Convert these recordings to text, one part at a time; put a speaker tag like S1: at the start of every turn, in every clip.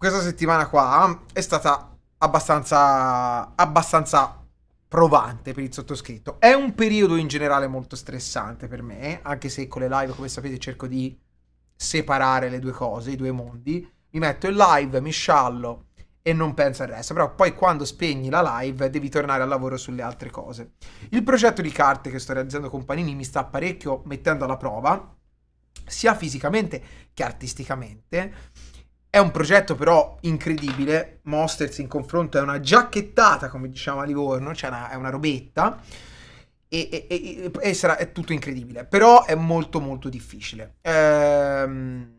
S1: questa settimana qua ah, è stata abbastanza, abbastanza provante per il sottoscritto. È un periodo in generale molto stressante per me, anche se con le live, come sapete, cerco di separare le due cose, i due mondi. Mi metto in live, mi sciallo e non penso al resto, però poi quando spegni la live devi tornare al lavoro sulle altre cose. Il progetto di carte che sto realizzando con Panini mi sta parecchio mettendo alla prova, sia fisicamente che artisticamente è un progetto però incredibile, Monsters in confronto è una giacchettata, come diciamo a Livorno, cioè una, è una robetta, e, e, e, e sarà, è tutto incredibile, però è molto molto difficile. Ehm...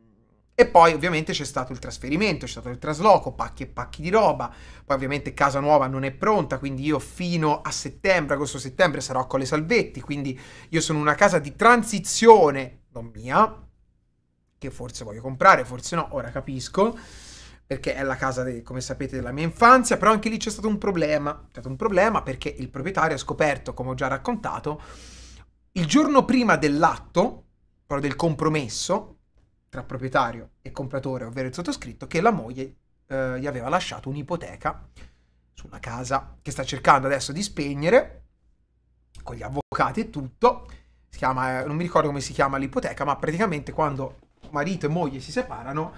S1: E poi ovviamente c'è stato il trasferimento, c'è stato il trasloco, pacchi e pacchi di roba. Poi ovviamente casa nuova non è pronta, quindi io fino a settembre, agosto-settembre sarò con le salvetti, quindi io sono una casa di transizione, non mia, che forse voglio comprare, forse no, ora capisco, perché è la casa, de, come sapete, della mia infanzia, però anche lì c'è stato un problema, c'è stato un problema perché il proprietario ha scoperto, come ho già raccontato, il giorno prima dell'atto, però del compromesso, tra proprietario e compratore, ovvero il sottoscritto, che la moglie eh, gli aveva lasciato un'ipoteca sulla casa che sta cercando adesso di spegnere, con gli avvocati e tutto, si chiama, eh, non mi ricordo come si chiama l'ipoteca, ma praticamente quando marito e moglie si separano,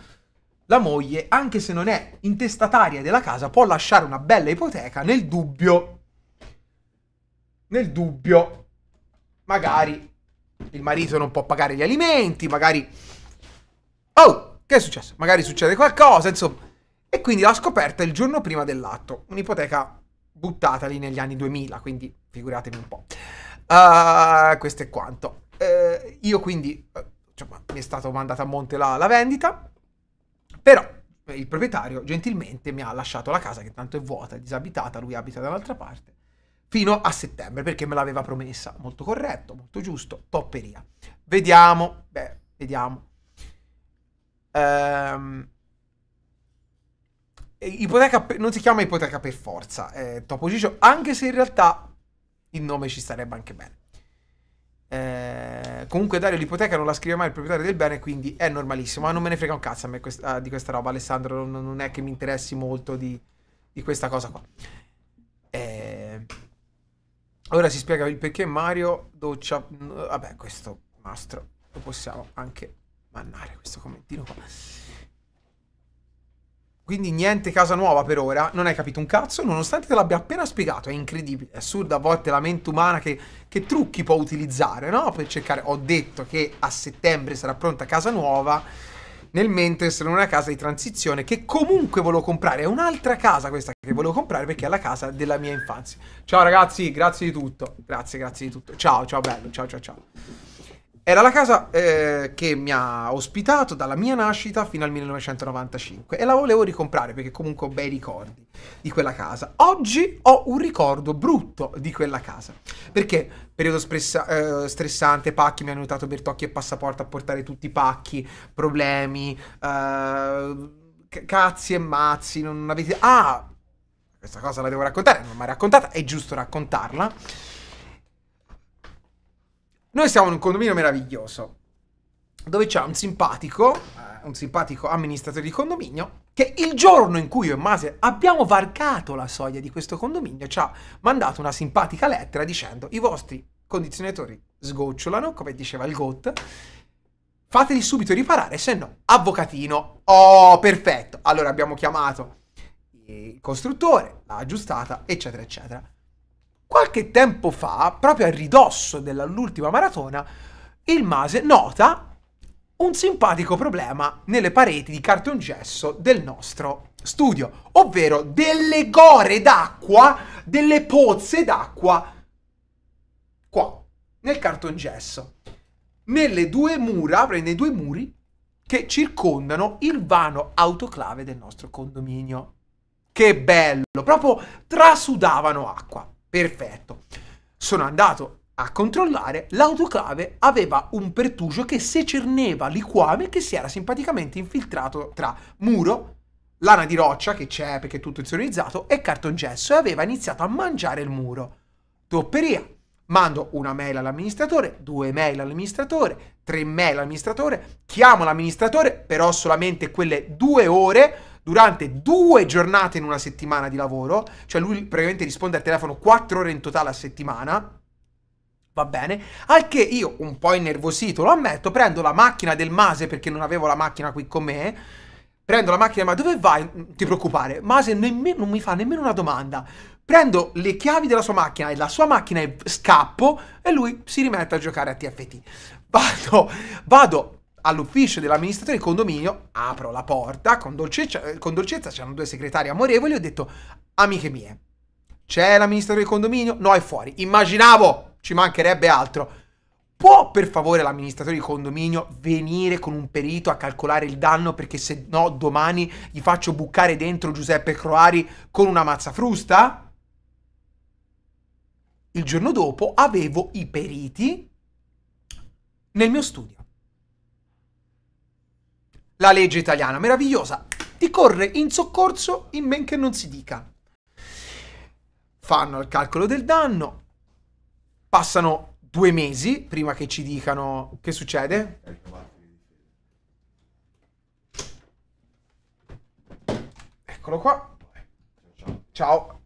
S1: la moglie, anche se non è intestataria della casa, può lasciare una bella ipoteca nel dubbio. Nel dubbio, magari il marito non può pagare gli alimenti, magari... Oh, che è successo? Magari succede qualcosa, insomma. E quindi l'ha scoperta il giorno prima dell'atto. Un'ipoteca buttata lì negli anni 2000, quindi figuratevi un po'. Uh, questo è quanto. Uh, io quindi eh, cioè, mi è stata mandata a monte la, la vendita, però il proprietario gentilmente mi ha lasciato la casa che tanto è vuota, disabitata, lui abita dall'altra parte, fino a settembre perché me l'aveva promessa, molto corretto, molto giusto, topperia. Vediamo, beh, vediamo. Ehm, ipoteca non si chiama ipoteca per forza, eh, Topo Ciccio, anche se in realtà il nome ci starebbe anche bene. Eh, comunque Dario l'ipoteca non la scrive mai il proprietario del bene, quindi è normalissimo. Ma non me ne frega un cazzo a me questa, ah, di questa roba, Alessandro. Non, non, è che mi interessi molto di, di questa cosa qua. Eh, ora si spiega il perché Mario doccia... Vabbè, questo mastro lo possiamo anche mannare, questo commentino qua. Quindi niente casa nuova per ora, non hai capito un cazzo, nonostante te l'abbia appena spiegato, è incredibile, è assurda a volte la mente umana che, che trucchi può utilizzare, no? Per cercare, ho detto che a settembre sarà pronta casa nuova, nel mentre sono una casa di transizione che comunque volevo comprare, è un'altra casa questa che volevo comprare perché è la casa della mia infanzia. Ciao ragazzi, grazie di tutto, grazie, grazie di tutto, ciao, ciao bello, ciao, ciao, ciao. Era la casa eh, che mi ha ospitato dalla mia nascita fino al 1995 e la volevo ricomprare perché comunque ho bei ricordi di quella casa. Oggi ho un ricordo brutto di quella casa perché periodo stressa, eh, stressante, pacchi, mi hanno aiutato Bertocchi e Passaporto a portare tutti i pacchi, problemi, eh, cazzi e mazzi, non avete... Ah! Questa cosa la devo raccontare, non l'ho mai raccontata, è giusto raccontarla noi siamo in un condominio meraviglioso, dove c'è un simpatico, eh, un simpatico amministratore di condominio, che il giorno in cui io e Mase abbiamo varcato la soglia di questo condominio ci ha mandato una simpatica lettera dicendo i vostri condizionatori sgocciolano, come diceva il GOT, fateli subito riparare, se no, avvocatino. Oh, perfetto! Allora abbiamo chiamato il costruttore, l'ha aggiustata, eccetera, eccetera. Qualche tempo fa, proprio a ridosso dell'ultima maratona, il Mase nota un simpatico problema nelle pareti di cartongesso del nostro studio, ovvero delle gore d'acqua, delle pozze d'acqua qua, nel cartongesso, nelle due mura, nei due muri che circondano il vano autoclave del nostro condominio. Che bello, proprio trasudavano acqua. Perfetto. Sono andato a controllare, l'autoclave aveva un pertugio che secerneva liquame che si era simpaticamente infiltrato tra muro, lana di roccia che c'è perché è tutto insonorizzato e cartongesso e aveva iniziato a mangiare il muro. Topperia. Mando una mail all'amministratore, due mail all'amministratore, tre mail all'amministratore, chiamo l'amministratore però solamente quelle due ore durante due giornate in una settimana di lavoro, cioè lui praticamente risponde al telefono quattro ore in totale a settimana. Va bene, al che io, un po' innervosito, lo ammetto, prendo la macchina del Mase perché non avevo la macchina qui con me. Prendo la macchina, ma dove vai? Ti preoccupare, Mase nemmeno, non mi fa nemmeno una domanda. Prendo le chiavi della sua macchina e la sua macchina e scappo e lui si rimette a giocare a TFT. Vado, vado all'ufficio dell'amministratore del condominio, apro la porta, con dolcezza, cioè, con dolcezza c'erano due segretari amorevoli, ho detto, amiche mie, c'è l'amministratore del condominio? No, è fuori. Immaginavo, ci mancherebbe altro. Può per favore l'amministratore del condominio venire con un perito a calcolare il danno perché se no domani gli faccio bucare dentro Giuseppe Croari con una mazza frusta? Il giorno dopo avevo i periti nel mio studio la legge italiana, meravigliosa, ti corre in soccorso in men che non si dica. Fanno il calcolo del danno, passano due mesi prima che ci dicano che succede. Eccolo qua. Ciao.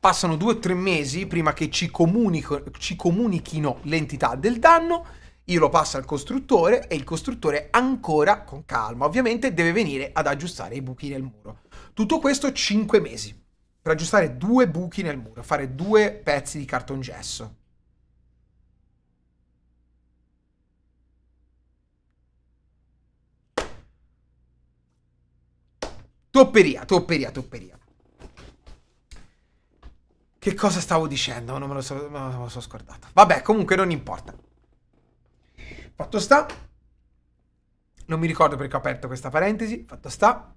S1: Passano due o tre mesi prima che ci, ci comunichino l'entità del danno io lo passo al costruttore e il costruttore ancora, con calma ovviamente, deve venire ad aggiustare i buchi nel muro. Tutto questo 5 mesi per aggiustare due buchi nel muro, fare due pezzi di cartongesso. Topperia, topperia, topperia. Che cosa stavo dicendo? Non me lo so, me lo so scordato. Vabbè, comunque non importa. Fatto sta, non mi ricordo perché ho aperto questa parentesi, fatto sta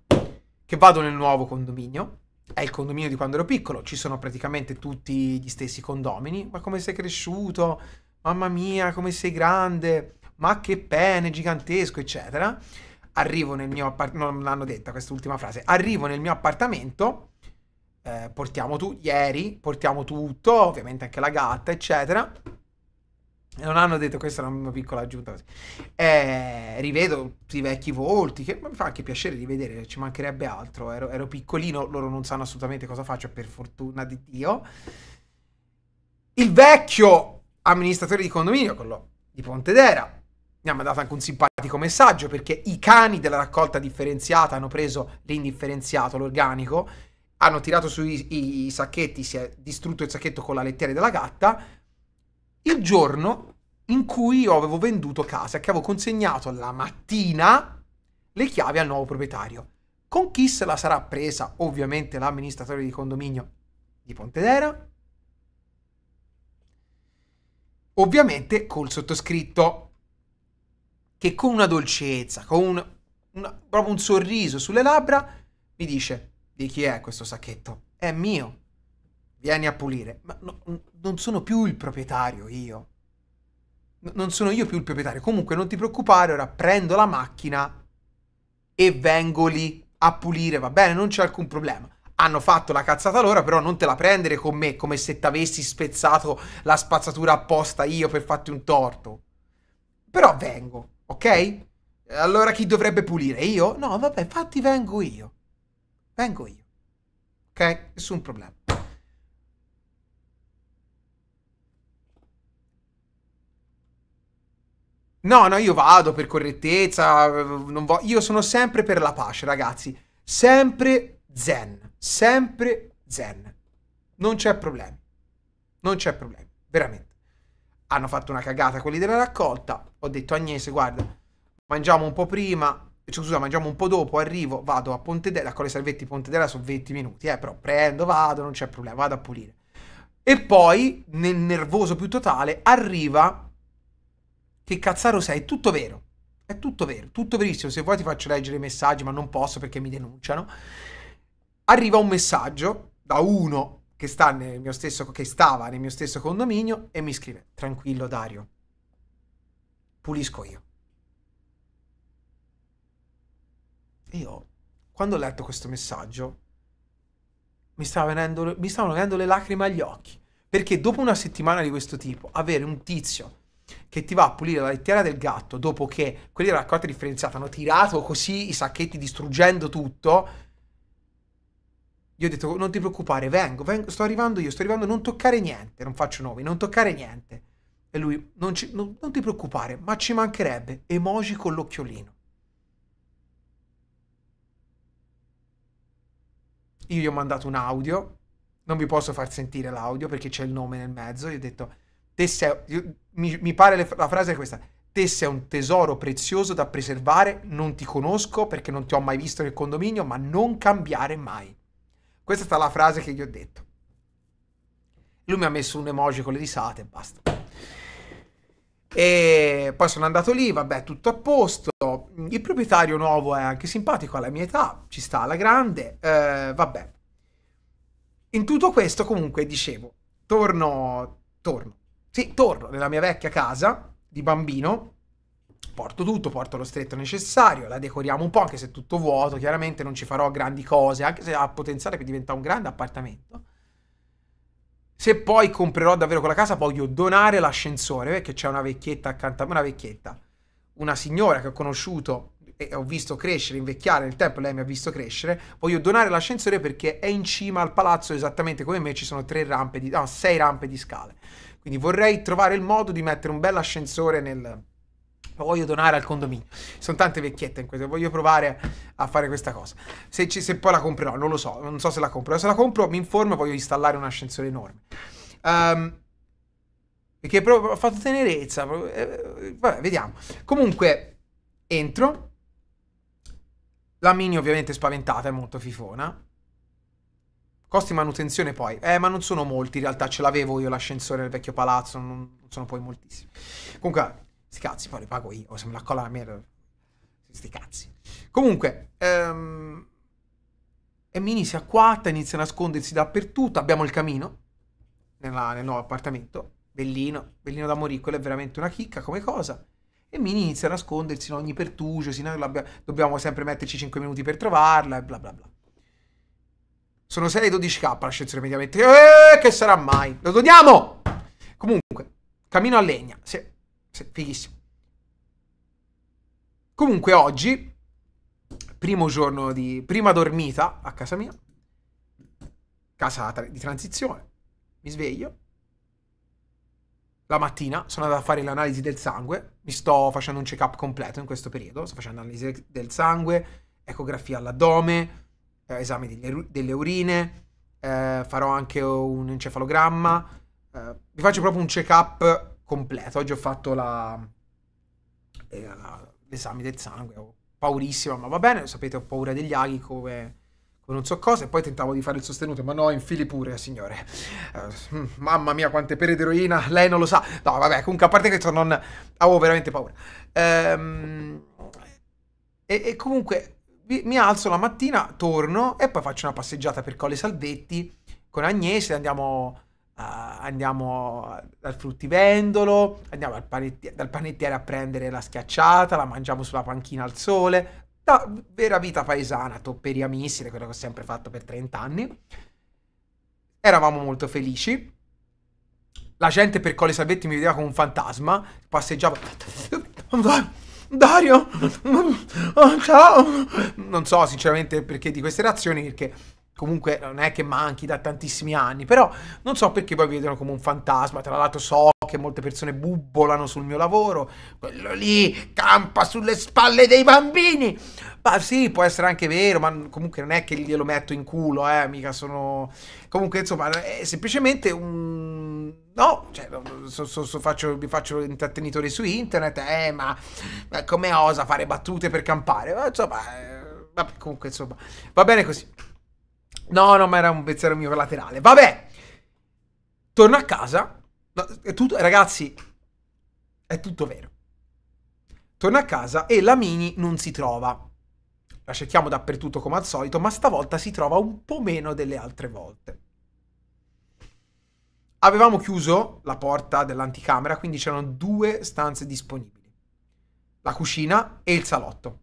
S1: che vado nel nuovo condominio, è il condominio di quando ero piccolo, ci sono praticamente tutti gli stessi condomini, ma come sei cresciuto, mamma mia, come sei grande, ma che pene gigantesco, eccetera. Arrivo nel mio appartamento, non l'hanno detta quest'ultima frase, arrivo nel mio appartamento, eh, portiamo tu, ieri, portiamo tutto, ovviamente anche la gatta, eccetera non hanno detto questa è una piccola aggiunta. Eh, rivedo i vecchi volti, che mi fa anche piacere di vedere, ci mancherebbe altro. Ero, ero, piccolino, loro non sanno assolutamente cosa faccio, per fortuna di Dio. Il vecchio amministratore di condominio, quello di Pontedera, mi ha mandato anche un simpatico messaggio perché i cani della raccolta differenziata hanno preso l'indifferenziato, l'organico, hanno tirato sui i, i sacchetti, si è distrutto il sacchetto con la lettiera della gatta il giorno in cui io avevo venduto casa, che avevo consegnato la mattina le chiavi al nuovo proprietario. Con chi se la sarà presa? Ovviamente l'amministratore di condominio di Pontedera. Ovviamente col sottoscritto, che con una dolcezza, con un, una, proprio un sorriso sulle labbra, mi dice di chi è questo sacchetto? È mio vieni a pulire. Ma no, non sono più il proprietario io. N non sono io più il proprietario. Comunque non ti preoccupare, ora prendo la macchina e vengo lì a pulire, va bene? Non c'è alcun problema. Hanno fatto la cazzata loro, però non te la prendere con me come se ti avessi spezzato la spazzatura apposta io per farti un torto. Però vengo, ok? Allora chi dovrebbe pulire? Io? No, vabbè, infatti vengo io. Vengo io. Ok? Nessun problema. No, no, io vado per correttezza, io sono sempre per la pace, ragazzi. Sempre zen, sempre zen. Non c'è problema. Non c'è problema, veramente. Hanno fatto una cagata quelli della raccolta. Ho detto Agnese, guarda, mangiamo un po' prima, cioè, scusa, mangiamo un po' dopo, arrivo, vado a Pontedera, con le salvetti Pontedera sono 20 minuti, eh, però prendo, vado, non c'è problema, vado a pulire. E poi, nel nervoso più totale, arriva che cazzaro sei? È tutto vero. È tutto vero, tutto verissimo. Se vuoi ti faccio leggere i messaggi, ma non posso perché mi denunciano. Arriva un messaggio da uno che, sta nel mio stesso, che stava nel mio stesso condominio e mi scrive: Tranquillo, Dario, pulisco io. Io, quando ho letto questo messaggio, mi, stava venendo, mi stavano venendo le lacrime agli occhi. Perché dopo una settimana di questo tipo, avere un tizio che ti va a pulire la lettiera del gatto dopo che quelli della raccolta differenziata hanno tirato così i sacchetti distruggendo tutto. Gli ho detto non ti preoccupare, vengo, vengo sto arrivando io, sto arrivando, non toccare niente, non faccio nomi, non toccare niente. E lui, non, ci, non, non ti preoccupare, ma ci mancherebbe, emoji con l'occhiolino. Io gli ho mandato un audio, non vi posso far sentire l'audio perché c'è il nome nel mezzo, gli ho detto Tessa, io, mi, mi, pare le, la frase è questa. Tessa è un tesoro prezioso da preservare, non ti conosco perché non ti ho mai visto nel condominio, ma non cambiare mai. Questa è stata la frase che gli ho detto. Lui mi ha messo un emoji con le risate e basta. E poi sono andato lì, vabbè, tutto a posto. Il proprietario nuovo è anche simpatico alla mia età, ci sta alla grande, eh, vabbè. In tutto questo, comunque, dicevo, torno, torno. Sì, torno nella mia vecchia casa di bambino, porto tutto, porto lo stretto necessario, la decoriamo un po', anche se è tutto vuoto, chiaramente non ci farò grandi cose, anche se ha potenziale per diventare un grande appartamento. Se poi comprerò davvero quella casa, voglio donare l'ascensore, perché c'è una vecchietta accanto a me, una vecchietta, una signora che ho conosciuto e ho visto crescere, invecchiare nel tempo, lei mi ha visto crescere, voglio donare l'ascensore perché è in cima al palazzo esattamente come me, ci sono tre rampe di, no, sei rampe di scale. Quindi vorrei trovare il modo di mettere un bel ascensore nel... Lo voglio donare al condominio. Sono tante vecchiette in questo. Voglio provare a fare questa cosa. Se, ci, se poi la comprerò, non lo so. Non so se la compro. Se la compro, mi informo. Voglio installare un ascensore enorme. Um, perché proprio ho fatto tenerezza. Eh, vabbè, vediamo. Comunque, entro. La mini ovviamente è spaventata, è molto fifona. Costi manutenzione poi. Eh, ma non sono molti in realtà, ce l'avevo io l'ascensore nel vecchio palazzo, non, sono poi moltissimi. Comunque, sti cazzi, poi li pago io, se me la colla la mia... Sti cazzi. Comunque, ehm... E Mini si acquatta, inizia a nascondersi dappertutto, abbiamo il camino nella, nel nuovo appartamento, bellino, bellino da morire, quello è veramente una chicca come cosa. E Mini inizia a nascondersi in ogni pertugio, dobbiamo sempre metterci 5 minuti per trovarla e bla bla bla. Sono 6 12k l'ascensore mediamente. Eeeh, che sarà mai? Lo togliamo! Comunque, cammino a legna. Sì, sì, fighissimo. Comunque oggi, primo giorno di prima dormita a casa mia, casa di transizione, mi sveglio. La mattina sono andato a fare l'analisi del sangue, mi sto facendo un check-up completo in questo periodo, sto facendo analisi del sangue, ecografia all'addome, eh, esami delle, delle urine, eh, farò anche un encefalogramma, eh, vi faccio proprio un check-up completo. Oggi ho fatto eh, l'esame del sangue, ho paurissima, ma va bene, lo sapete, ho paura degli aghi come non so cosa, e poi tentavo di fare il sostenuto, ma no, infili pure, signore. Uh, mamma mia, quante pere d'eroina, lei non lo sa. No, vabbè, comunque, a parte questo, non... avevo veramente paura. Um, e, e, comunque, mi alzo la mattina, torno e poi faccio una passeggiata per Colle Salvetti con Agnese, andiamo, uh, andiamo dal fruttivendolo, andiamo dal, panetti- dal, panettiere a prendere la schiacciata, la mangiamo sulla panchina al sole, da vera vita paesana, topperia missile, quello che ho sempre fatto per 30 anni. Eravamo molto felici. La gente per Colle Salvetti mi vedeva come un fantasma, passeggiava... Dario, oh, ciao. Non so sinceramente perché di queste reazioni, perché comunque non è che manchi da tantissimi anni, però non so perché poi vedono come un fantasma, tra l'altro so che molte persone bubbolano sul mio lavoro, quello lì campa sulle spalle dei bambini, ma sì, può essere anche vero, ma comunque non è che glielo metto in culo, eh, mica sono... comunque insomma è semplicemente un... No, cioè, so, so, so faccio, mi faccio intrattenitore su internet, eh, ma, ma come osa fare battute per campare? Ma, insomma, eh, vabbè, comunque, insomma, va bene così. No, no, ma era un pensiero mio laterale. Vabbè. Torno a casa. è tutto, ragazzi, è tutto vero. Torno a casa e la Mini non si trova. La cerchiamo dappertutto come al solito, ma stavolta si trova un po' meno delle altre volte. Avevamo chiuso la porta dell'anticamera, quindi c'erano due stanze disponibili. La cucina e il salotto.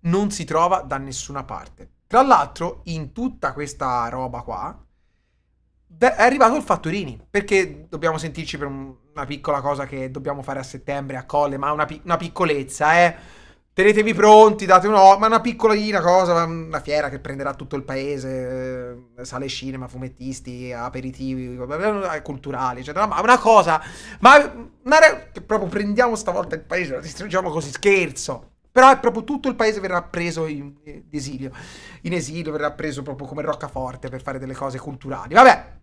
S1: Non si trova da nessuna parte. Tra l'altro, in tutta questa roba qua, è arrivato il Fatturini, perché dobbiamo sentirci per una piccola cosa che dobbiamo fare a settembre a Colle, ma una, una piccolezza, eh. Tenetevi pronti, date un'ora, ma una piccolina cosa, una fiera che prenderà tutto il paese, eh, sale cinema, fumettisti, aperitivi, eh, culturali, eccetera, ma una cosa, ma una re- che proprio prendiamo stavolta il paese, lo distruggiamo così, scherzo. Però è proprio tutto il paese verrà preso in, in eh, esilio. In esilio verrà preso proprio come roccaforte per fare delle cose culturali. Vabbè,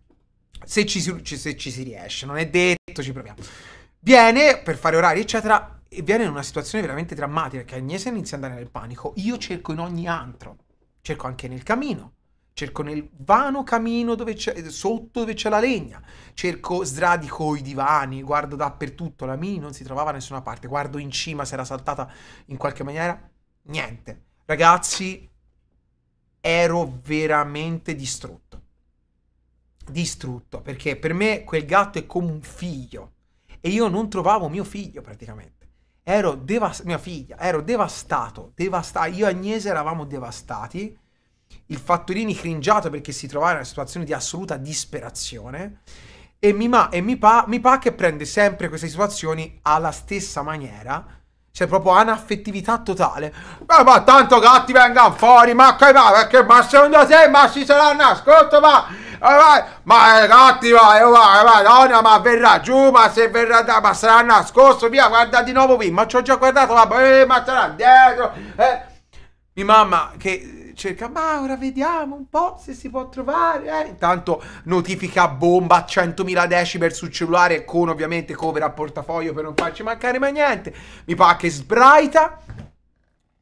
S1: se ci si, se ci si riesce, non è detto, ci proviamo. Viene per fare orari, eccetera, e viene in una situazione veramente drammatica che Agnese inizia ad andare nel panico. Io cerco in ogni antro, cerco anche nel camino, cerco nel vano camino dove sotto dove c'è la legna, cerco, sradico i divani, guardo dappertutto, la mini non si trovava da nessuna parte, guardo in cima se era saltata in qualche maniera, niente. Ragazzi, ero veramente distrutto. Distrutto, perché per me quel gatto è come un figlio e io non trovavo mio figlio praticamente. Ero devastato, mia figlia, ero devastato, devastato. Io e Agnese eravamo devastati il Fattorini cringiato perché si trovava in una situazione di assoluta disperazione e mi, ma, e mi pa, mi pa che prende sempre queste situazioni alla stessa maniera cioè proprio anaffettività totale ma, ma tanto gatti vengano fuori ma che va perché ma secondo te ma si sarà nascosto, ma vai, ma gatti vai vai vai donna ma verrà giù ma se verrà da ma sarà nascosto via guarda di nuovo qui ma ci ho già guardato ma, eh, ma sarà dietro eh. mia mamma che cerca, ma ora vediamo un po' se si può trovare. Eh. Intanto notifica bomba a 100.000 decibel sul cellulare con ovviamente cover a portafoglio per non farci mancare mai niente. Mi pare che sbraita.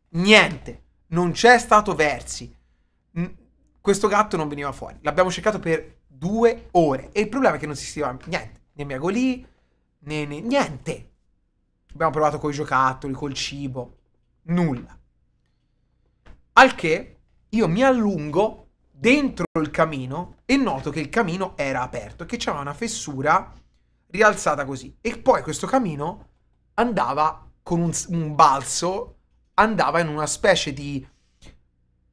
S1: Niente, non c'è stato versi. Questo gatto non veniva fuori. L'abbiamo cercato per due ore e il problema è che non si stiva niente, né miagolì, né, né niente. Abbiamo provato con i giocattoli, col cibo, nulla. Al che io mi allungo dentro il camino e noto che il camino era aperto e che c'era una fessura rialzata così. E poi questo camino andava con un, un balzo, andava in una specie di...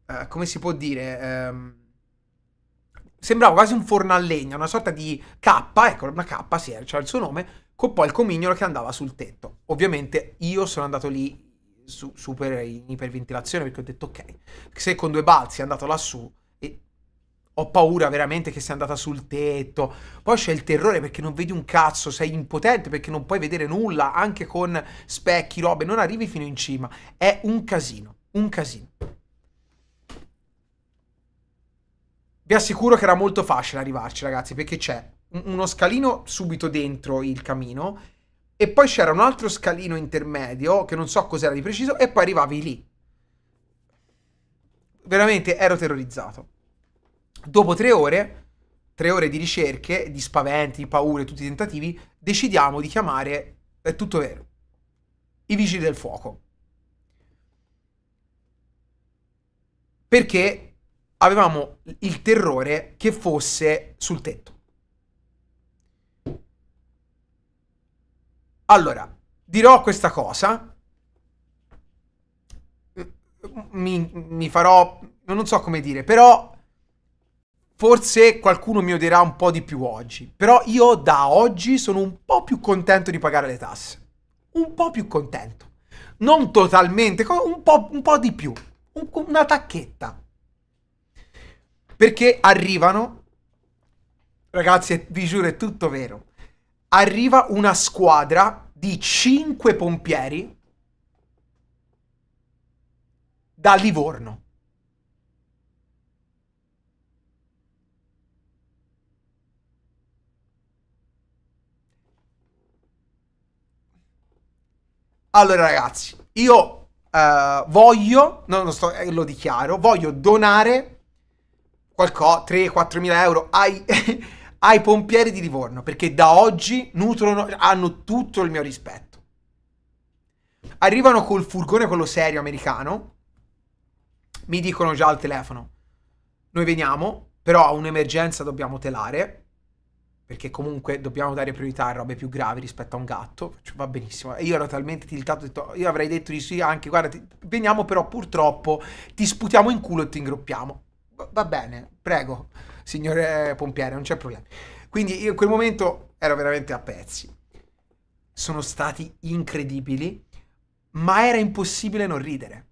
S1: Eh, come si può dire? Ehm, sembrava quasi un forno a legna, una sorta di K, ecco, una K, sì, eh, c'era il suo nome, con poi il comignolo che andava sul tetto. Ovviamente io sono andato lì su, super in iperventilazione perché ho detto ok, se con due balzi è andato lassù e ho paura veramente che sia andata sul tetto. Poi c'è il terrore perché non vedi un cazzo, sei impotente perché non puoi vedere nulla, anche con specchi, robe, non arrivi fino in cima. È un casino, un casino. Vi assicuro che era molto facile arrivarci, ragazzi, perché c'è uno scalino subito dentro il camino e poi c'era un altro scalino intermedio che non so cos'era di preciso e poi arrivavi lì. Veramente ero terrorizzato. Dopo tre ore, tre ore di ricerche, di spaventi, di paure, tutti i tentativi, decidiamo di chiamare, è tutto vero, i vigili del fuoco. Perché avevamo il terrore che fosse sul tetto. Allora, dirò questa cosa. Mi, mi farò... non so come dire, però Forse qualcuno mi odierà un po' di più oggi, però io da oggi sono un po' più contento di pagare le tasse. Un po' più contento. Non totalmente, un po', un po di più. Un, una tacchetta. Perché arrivano... Ragazzi, vi giuro, è tutto vero arriva una squadra di 5 pompieri da Livorno. Allora ragazzi, io eh, voglio, no, sto, eh, lo dichiaro, voglio donare qualcosa, 3-4 mila euro ai... ai pompieri di Livorno, perché da oggi nutrono, hanno tutto il mio rispetto. Arrivano col furgone, quello serio americano, mi dicono già al telefono, noi veniamo, però a un'emergenza dobbiamo telare, perché comunque dobbiamo dare priorità a robe più gravi rispetto a un gatto, cioè, va benissimo. E io ero talmente tiltato, io avrei detto di sì anche, guarda, ti, veniamo però purtroppo, ti sputiamo in culo e ti ingroppiamo. Va bene, prego signore pompiere, non c'è problema. Quindi io in quel momento ero veramente a pezzi. Sono stati incredibili, ma era impossibile non ridere.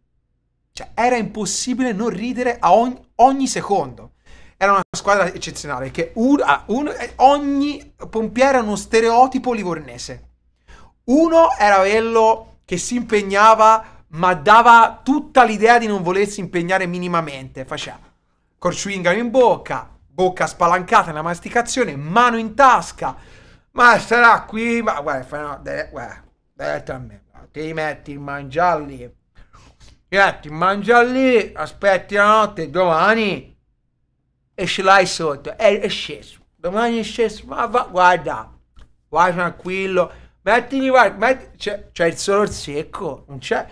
S1: Cioè, era impossibile non ridere a ogni, ogni secondo. Era una squadra eccezionale, che un, ah, un, eh, ogni pompiere era uno stereotipo livornese. Uno era quello che si impegnava, ma dava tutta l'idea di non volersi impegnare minimamente. Faceva corciuingano in bocca, bocca spalancata nella masticazione, mano in tasca. Ma sarà qui, ma guarda, fai una, de, guarda, a me. Ti metti in mangia lì. Ti metti in mangia lì, aspetti la notte, domani e ce l'hai sotto. È, è, sceso. Domani è sceso, ma va, guarda, vai tranquillo. Mettili, guarda, metti, c'è, c'è il sole secco, non c'è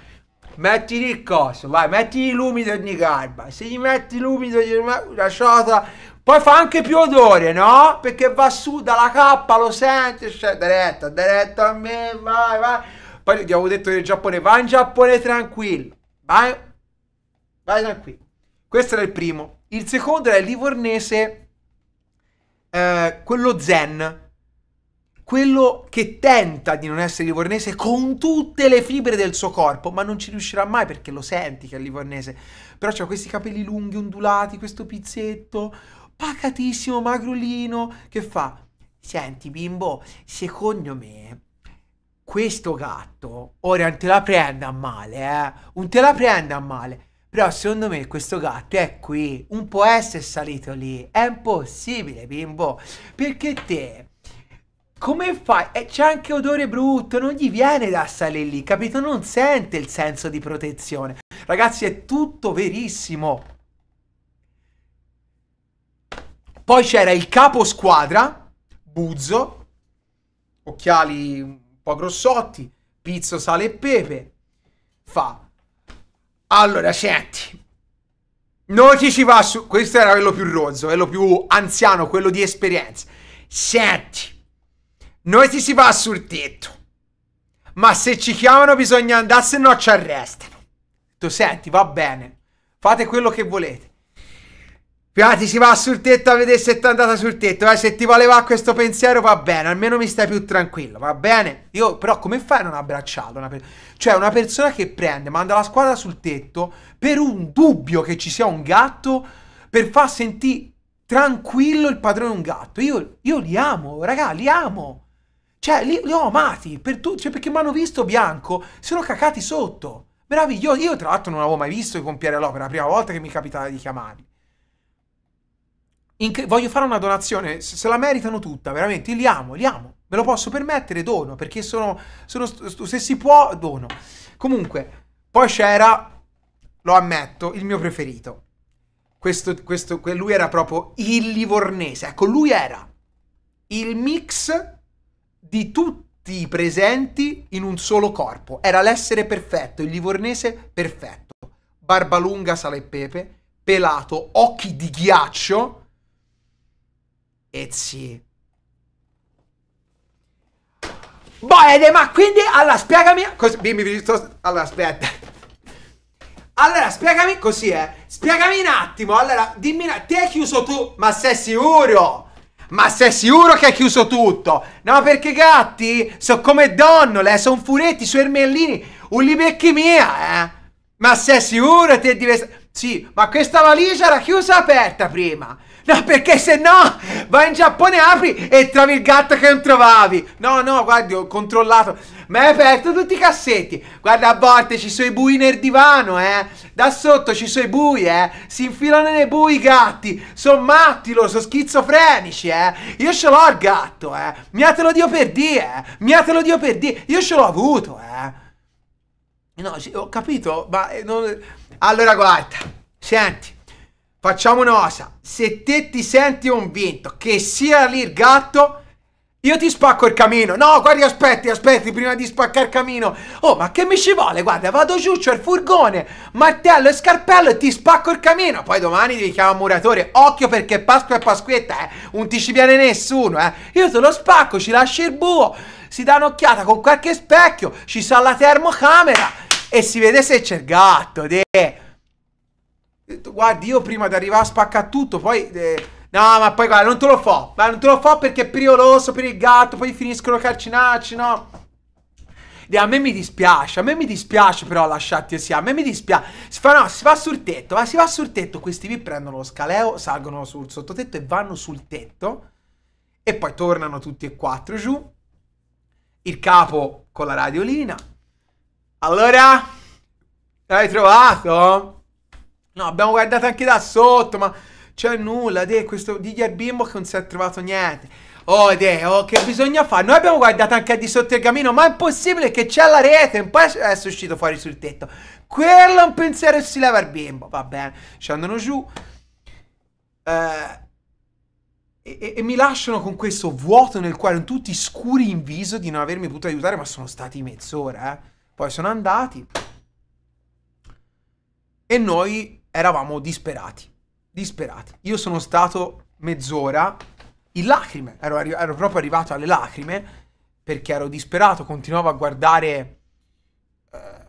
S1: mettili il coso, vai, mettili l'umido e gli garba. Se gli metti l'umido, gli la ciota poi fa anche più odore, no? Perché va su dalla cappa, lo senti, cioè, diretto, diretto a me, vai, vai. Poi ti avevo detto del Giappone, vai in Giappone tranquillo, vai, vai tranquillo. Questo era il primo. Il secondo era il livornese, eh, quello zen, quello che tenta di non essere livornese con tutte le fibre del suo corpo, ma non ci riuscirà mai perché lo senti che è livornese. Però c'ha questi capelli lunghi, ondulati, questo pizzetto, pacatissimo, magrolino, che fa, senti bimbo, secondo me questo gatto, ora non te la prenda a male, eh, non te la prenda a male, però secondo me questo gatto è qui, un po' essere salito lì, è impossibile bimbo, perché te... Come fai? eh, c'è anche odore brutto, non gli viene da salire lì, capito? Non sente il senso di protezione. Ragazzi, è tutto verissimo. Poi c'era il capo squadra, Buzzo, occhiali un po' grossotti, pizzo, sale e pepe. Fa. Allora, senti. Noi ci si va su... Questo era quello più rozzo, quello più anziano, quello di esperienza. Senti. Noi ci si va sul tetto. Ma se ci chiamano bisogna andare, se no ci arrestano. Tu senti, va bene. Fate quello che volete. Piati si va sul tetto a vedere se ti è andata sul tetto. Eh? Se ti voleva questo pensiero va bene, almeno mi stai più tranquillo, va bene? Io però come fai a non abbracciarlo? Una cioè una persona che prende, manda la squadra sul tetto per un dubbio che ci sia un gatto, per far sentire tranquillo il padrone un gatto. Io, io li amo, raga, li amo. Cioè li, li ho amati, per cioè, perché mi hanno visto bianco, sono cacati sotto. Meraviglioso, io tra l'altro non avevo mai visto i pompieri all'opera, la prima volta che mi capitava di chiamarli. Inc- voglio fare una donazione, se, la meritano tutta, veramente, li amo, li amo. Me lo posso permettere, dono, perché sono, sono se si può, dono. Comunque, poi c'era, lo ammetto, il mio preferito. Questo, questo, lui era proprio il livornese, ecco, lui era il mix di tutti i presenti in un solo corpo. Era l'essere perfetto, il livornese perfetto. Barba lunga, sale e pepe, pelato, occhi di ghiaccio Ezzi. Boede, ma quindi, allora, spiegami... Cos- dimmi, sto, allora, aspetta. Allora, spiegami così, eh. Spiegami un attimo, allora, dimmi... Ti hai chiuso tu? Ma sei sicuro? Ma sei sicuro che hai chiuso tutto? No, perché gatti sono come donnole, sono furetti, sono ermellini, un libecchi mia, eh? Ma sei sicuro che ti è diventato... Sì, ma questa valigia era chiusa aperta prima. No, perché se no vai in Giappone, apri e trovi il gatto che non trovavi. No, no, guardi, ho controllato. Ma hai aperto tutti i cassetti. Guarda, a volte ci sono i bui nel divano, eh. Da sotto ci sono i bui, eh. Si infilano nei bui i gatti. Sono matti lo sono schizofrenici, eh. Io ce l'ho il gatto, eh. Miatelo Dio per di, eh. Miatelo Dio per di. Io ce l'ho avuto, eh. No, sì, ho capito, ma eh, non... Allora guarda, senti, facciamo una cosa. Se te ti senti convinto che sia lì il gatto, io ti spacco il camino. No, guardi, aspetti, aspetti, prima di spaccare il camino. Oh, ma che mi ci vuole? Guarda, vado giù, c'è il furgone, martello e scarpello e ti spacco il camino. Poi domani devi chiamo un muratore. Occhio perché Pasqua è Pasquetta, eh. Non ti ci viene nessuno, eh. Io te lo spacco, ci lasci il buo. Si dà un'occhiata con qualche specchio, ci sa la termocamera e si vede se c'è il gatto. De. Guardi, io prima di arrivare a spacca tutto, poi... De... No, ma poi guarda, non te lo fo. Ma non te lo fo perché è pericoloso per il gatto, poi finiscono carcinacci, no? De, a me mi dispiace, a me mi dispiace però lasciarti sia, a me mi dispiace. Si fa, no, si va sul tetto, ma si va sul tetto, questi vi prendono lo scaleo, salgono sul sottotetto e vanno sul tetto. E poi tornano tutti e quattro giù. Il capo con la radiolina, allora, l'hai trovato? No, abbiamo guardato anche da sotto, ma c'è nulla, de, questo digli bimbo che non si è trovato niente. Oh, de, oh, che bisogna fare? Noi abbiamo guardato anche di sotto il camino, ma è impossibile che c'è la rete, poi è uscito fuori sul tetto. Quello è un pensiero che si leva il bimbo, va bene. Ci andano giù. Eh... E, e, mi lasciano con questo vuoto nel cuore, tutti scuri in viso di non avermi potuto aiutare, ma sono stati mezz'ora, eh. Poi sono andati e noi eravamo disperati, disperati. Io sono stato mezz'ora in lacrime, ero, ero proprio arrivato alle lacrime perché ero disperato, continuavo a guardare eh,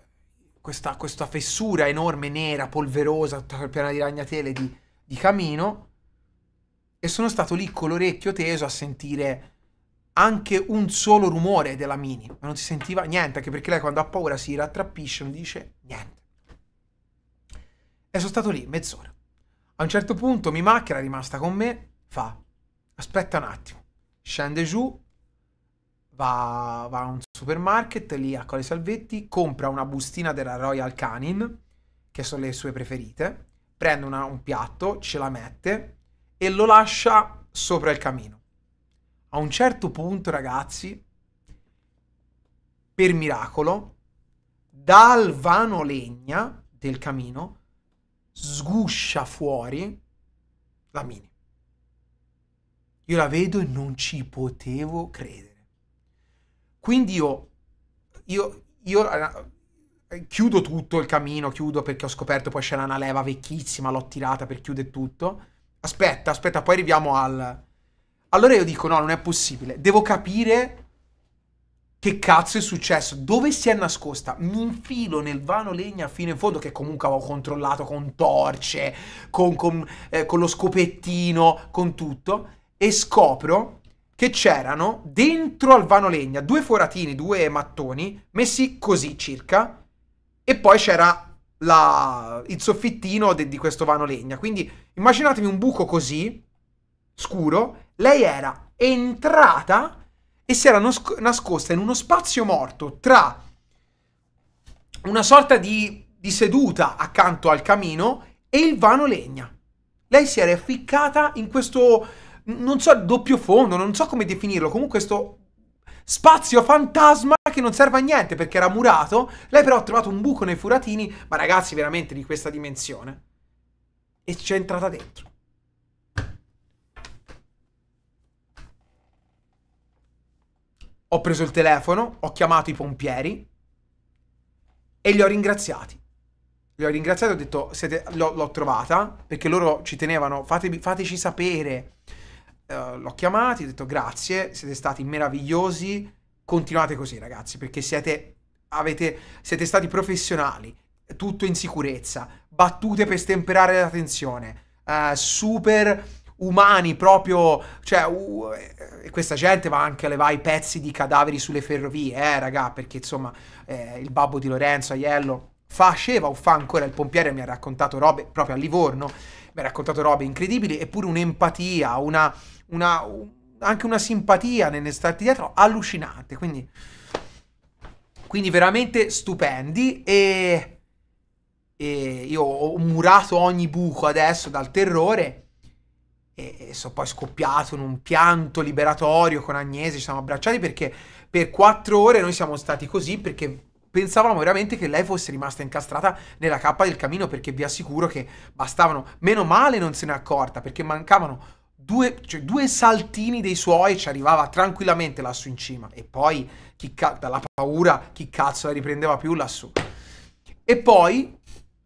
S1: questa, questa, fessura enorme, nera, polverosa, tutta piena di ragnatele di, di camino e sono stato lì con l'orecchio teso a sentire anche un solo rumore della Mini, ma non si sentiva niente, anche perché lei quando ha paura si rattrappisce, non dice niente. E sono stato lì mezz'ora. A un certo punto Mima, che era rimasta con me, fa, aspetta un attimo, scende giù, va, va a un supermarket, lì a Cole Salvetti, compra una bustina della Royal Canin, che sono le sue preferite, prende una, un piatto, ce la mette e lo lascia sopra il camino a un certo punto, ragazzi, per miracolo, dal vano legna del camino sguscia fuori la mini. Io la vedo e non ci potevo credere. Quindi io, io, io eh, chiudo tutto il camino, chiudo perché ho scoperto poi c'era una leva vecchissima, l'ho tirata per chiudere tutto. Aspetta, aspetta, poi arriviamo al, allora io dico, no, non è possibile. Devo capire che cazzo è successo, dove si è nascosta. Mi infilo nel vano legna fino in fondo, che comunque avevo controllato con torce, con, con, eh, con lo scopettino, con tutto, e scopro che c'erano dentro al vano legna due foratini, due mattoni, messi così circa, e poi c'era la... il soffittino de... di questo vano legna. Quindi immaginatevi un buco così, scuro, lei era entrata e si era nos- nascosta in uno spazio morto tra una sorta di, di seduta accanto al camino e il vano legna. Lei si era ficcata in questo, non so, doppio fondo, non so come definirlo, comunque questo spazio fantasma che non serve a niente perché era murato. Lei però ha trovato un buco nei furatini, ma ragazzi veramente di questa dimensione. E c'è entrata dentro. Ho preso il telefono, ho chiamato i pompieri e li ho ringraziati. Li ho ringraziati, ho detto, l'ho, trovata, perché loro ci tenevano, fatevi, fateci sapere. Uh, l'ho chiamati, ho detto grazie, siete stati meravigliosi, continuate così ragazzi, perché siete, avete, siete stati professionali, tutto in sicurezza, battute per stemperare la tensione, uh, super umani proprio, cioè, uh, questa gente va anche a levare i pezzi di cadaveri sulle ferrovie, eh, raga, perché insomma, eh, il babbo di Lorenzo Aiello faceva o fa ancora il pompiere, mi ha raccontato robe proprio a Livorno, mi ha raccontato robe incredibili, eppure un'empatia, una, una, anche una simpatia nel nell'estarti dietro allucinante, quindi, quindi veramente stupendi e, e io ho murato ogni buco adesso dal terrore e, e sono poi scoppiato in un pianto liberatorio con Agnese, ci siamo abbracciati perché per quattro ore noi siamo stati così perché pensavamo veramente che lei fosse rimasta incastrata nella cappa del camino perché vi assicuro che bastavano, meno male non se n'è accorta perché mancavano due, cioè, due saltini dei suoi e ci arrivava tranquillamente lassù in cima e poi chi ca- dalla paura chi cazzo la riprendeva più lassù. E poi,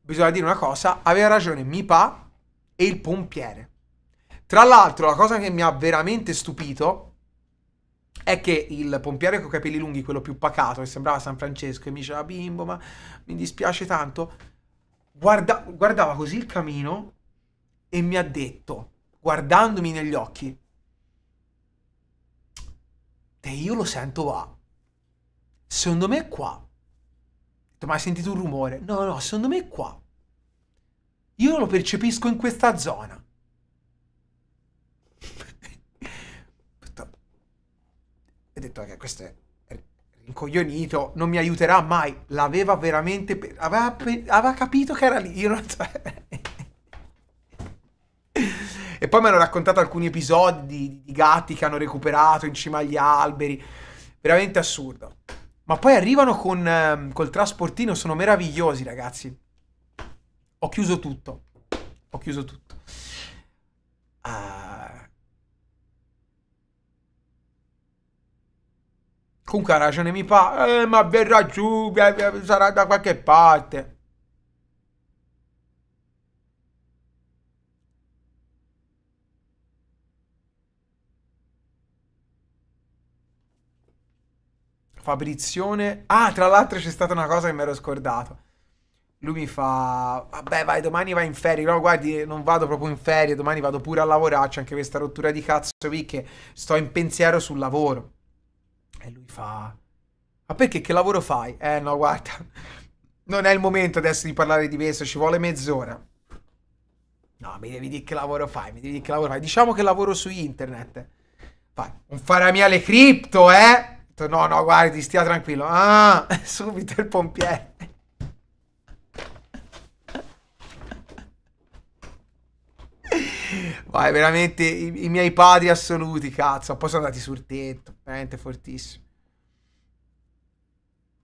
S1: bisogna dire una cosa, aveva ragione Mipa e il pompiere tra l'altro, la cosa che mi ha veramente stupito è che il pompiere con i capelli lunghi, quello più pacato, che sembrava San Francesco, e mi diceva bimbo, ma mi dispiace tanto, guarda guardava così il camino e mi ha detto, guardandomi negli occhi, e io lo sento qua. Secondo me è qua. Ma hai sentito un rumore? No, no, secondo me è qua. Io lo percepisco in questa zona. e detto che eh, questo è rincoglionito, non mi aiuterà mai. L'aveva veramente. Pe- aveva, pe- aveva, capito che era lì. Non... e poi mi hanno raccontato alcuni episodi di, di, gatti che hanno recuperato in cima agli alberi. Veramente assurdo. Ma poi arrivano con ehm, col trasportino, sono meravigliosi, ragazzi. Ho chiuso tutto. Ho chiuso tutto. Ah. Uh Comunque ha ragione mi fa, eh, ma verrà giù, sarà da qualche parte. Fabrizione. Ah, tra l'altro c'è stata una cosa che mi ero scordato. Lui mi fa, vabbè vai domani vai in ferie, no guardi non vado proprio in ferie, domani vado pure a lavorarci, anche questa rottura di cazzo qui che sto in pensiero sul lavoro. E lui fa... Ma perché che lavoro fai? Eh no, guarda, non è il momento adesso di parlare di questo, ci vuole mezz'ora. No, mi devi dire che lavoro fai, mi devi dire che lavoro fai. Diciamo che lavoro su internet. Fai, un faramiale cripto, eh? No, no, guardi, stia tranquillo. Ah, subito il pompiere. Vai, veramente i, i miei padri assoluti, cazzo. Poi sono andati sul tetto, veramente fortissimo.